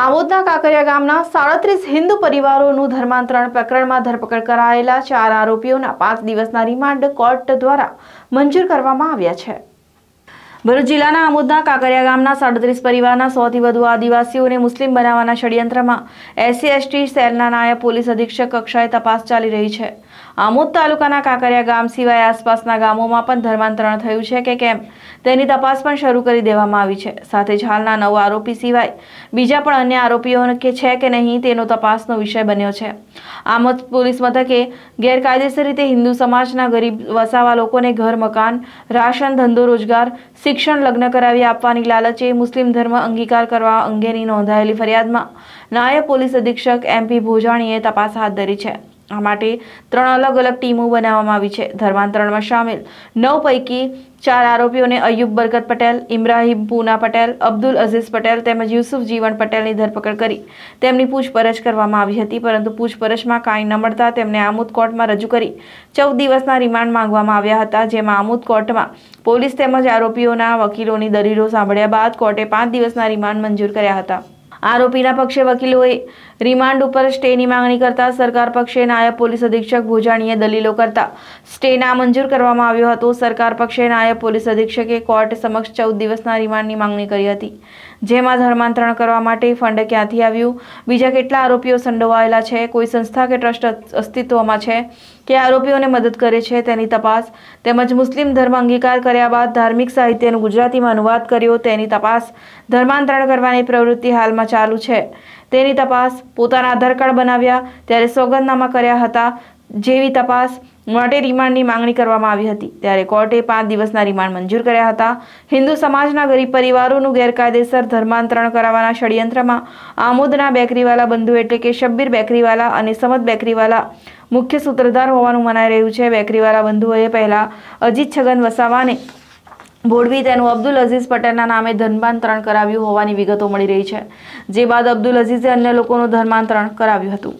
આમોદના કાંકરિયા ગામના સાડત્રીસ હિન્દુ પરિવારોનું ધર્માંતરણ પ્રકરણમાં ધરપકડ કરાયેલા ચાર આરોપીઓના પાંચ દિવસના રિમાન્ડ કોર્ટ દ્વારા મંજૂર કરવામાં આવ્યા છે ભરૂચ જિલ્લાના આમોદના કાંકરિયા ગામના સાડત્રીસ પરિવારના સોથી વધુ આદિવાસીઓને મુસ્લિમ બનાવવાના ષડયંત્રમાં એસસી એસટી સેલના નાયબ પોલીસ અધિક્ષક કક્ષાએ તપાસ ચાલી રહી છે આમોદ તાલુકાના કાંકરિયા ગામ સિવાય આસપાસના ગામોમાં પણ ધર્માંતરણ થયું છે કે કેમ તેની તપાસ પણ શરૂ કરી દેવામાં આવી છે સાથે જ હાલના નવ આરોપી સિવાય બીજા પણ અન્ય આરોપીઓ કે છે કે નહીં તેનો તપાસનો વિષય બન્યો છે આમોદ પોલીસ મથકે ગેરકાયદેસર રીતે હિન્દુ સમાજના ગરીબ વસાવા લોકોને ઘર મકાન રાશન ધંધો રોજગાર શિક્ષણ લગ્ન કરાવી આપવાની લાલચે મુસ્લિમ ધર્મ અંગીકાર કરવા અંગેની નોંધાયેલી ફરિયાદમાં નાયબ પોલીસ અધિક્ષક એમપી ભોજાણીએ તપાસ હાથ ધરી છે આ માટે ત્રણ અલગ અલગ ટીમો બનાવવામાં આવી છે ધર્માંતરણમાં સામેલ નવ પૈકી ચાર આરોપીઓને અયુબ બરકત પટેલ ઇમરાહિમ પૂના પટેલ અબ્દુલ અઝીઝ પટેલ તેમજ યુસુફ જીવન પટેલની ધરપકડ કરી તેમની પૂછપરછ કરવામાં આવી હતી પરંતુ પૂછપરછમાં કાંઈ ન મળતા તેમને આમોદ કોર્ટમાં રજૂ કરી ચૌદ દિવસના રિમાન્ડ માંગવામાં આવ્યા હતા જેમાં આમોદ કોર્ટમાં પોલીસ તેમજ આરોપીઓના વકીલોની દલીલો સાંભળ્યા બાદ કોર્ટે પાંચ દિવસના રિમાન્ડ મંજૂર કર્યા હતા આરોપીના પક્ષે વકીલોએ રિમાન્ડ ઉપર સ્ટેની માંગણી કરતા સરકાર પક્ષે નાયબ પોલીસ અધિક્ષક ભોજાણીએ દલીલો કરતા સ્ટે મંજૂર કરવામાં આવ્યો હતો સરકાર પક્ષે નાયબ પોલીસ અધિક્ષકે કોર્ટ સમક્ષ ચૌદ દિવસના રિમાન્ડની માંગણી કરી હતી જેમાં ધર્માંતરણ કરવા માટે ફંડ ક્યાંથી આવ્યું બીજા કેટલા આરોપીઓ સંડોવાયેલા છે કોઈ સંસ્થા કે ટ્રસ્ટ અસ્તિત્વમાં છે કે આરોપીઓને મદદ કરે છે તેની તપાસ તેમજ મુસ્લિમ ધર્મ અંગીકાર કર્યા બાદ ધાર્મિક સાહિત્યનું ગુજરાતીમાં અનુવાદ કર્યો તેની તપાસ ધર્માંતરણ કરવાની પ્રવૃત્તિ હાલમાં ચાલુ છે તેની તપાસ પોતાના આધાર કાર્ડ બનાવ્યા ત્યારે સોગંદનામા કર્યા હતા જેવી તપાસ માટે રિમાન્ડની માંગણી કરવામાં આવી હતી ત્યારે કોર્ટે પાંચ દિવસના રિમાન્ડ મંજૂર કર્યા હતા હિન્દુ સમાજના ગરીબ પરિવારોનું ગેરકાયદેસર ધર્માંતરણ કરાવવાના ષડયંત્રમાં આમોદના બેકરીવાલા બંધુ એટલે કે શબ્બીર બેકરીવાલા અને સમદ બેકરીવાલા મુખ્ય સૂત્રધાર હોવાનું મનાઈ રહ્યું છે બેકરીવાલા બંધુઓએ પહેલા અજીત છગન વસાવાને મોરબી તેનું અબ્દુલ અઝીઝ પટેલના નામે ધર્માંતરણ કરાવ્યું હોવાની વિગતો મળી રહી છે જે બાદ અબ્દુલ અઝીઝે અન્ય લોકોનું ધર્માંતરણ કરાવ્યું હતું